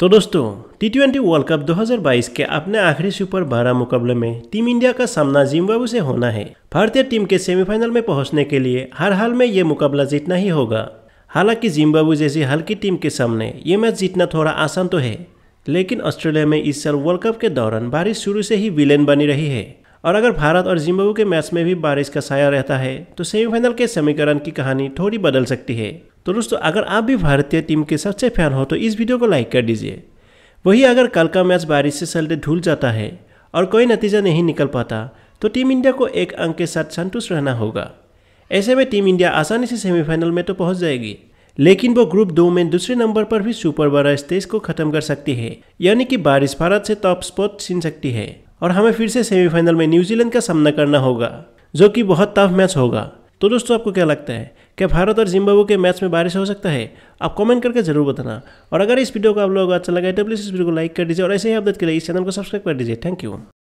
तो दोस्तों T twenty world cup 2022 के अपने आखिरी सुपर बारह मुकाबले में टीम इंडिया का सामना जिम्बाब्वे से होना है भारतीय टीम के सेमीफाइनल में पहुंचने के लिए हर हाल में ये मुकाबला जीतना ही होगा हालांकि जिम्बाब्वे जैसी हल्की टीम के सामने ये मैच जीतना थोड़ा आसान तो है लेकिन ऑस्ट्रेलिया में इस साल वर्ल्ड कप के दौरान बारिश शुरू से ही विलेन बनी रही है और अगर भारत और जिम्बाब्वे के मैच में भी बारिश का साया रहता है तो सेमीफाइनल के समीकरण की कहानी थोड़ी बदल सकती है तो दोस्तों अगर आप भी भारतीय टीम के सबसे फैन हो तो इस वीडियो को लाइक कर दीजिए वही अगर कल का मैच बारिश से चलते ढूल जाता है और कोई नतीजा नहीं निकल पाता तो टीम इंडिया को एक अंक के साथ संतुष्ट रहना होगा ऐसे में टीम इंडिया आसानी से सेमीफाइनल में तो पहुंच जाएगी लेकिन वो ग्रुप दो में दूसरे नंबर पर भी सुपर बारह स्टेज को खत्म कर सकती है यानी कि बारिश भारत से टॉप स्पॉट छीन सकती है और हमें फिर से सेमीफाइनल में न्यूजीलैंड का सामना करना होगा जो कि बहुत टफ मैच होगा तो दोस्तों आपको क्या लगता है क्या भारत और जिम्बाब्वे के मैच में बारिश हो सकता है आप कमेंट करके जरूर बताना और अगर इस वीडियो को आप लोगों को अच्छा लगा तो प्लीज़ इस वीडियो को लाइक कर दीजिए और ऐसे ही अपडेट के लिए इस चैनल को सब्सक्राइब कर दीजिए थैंक यू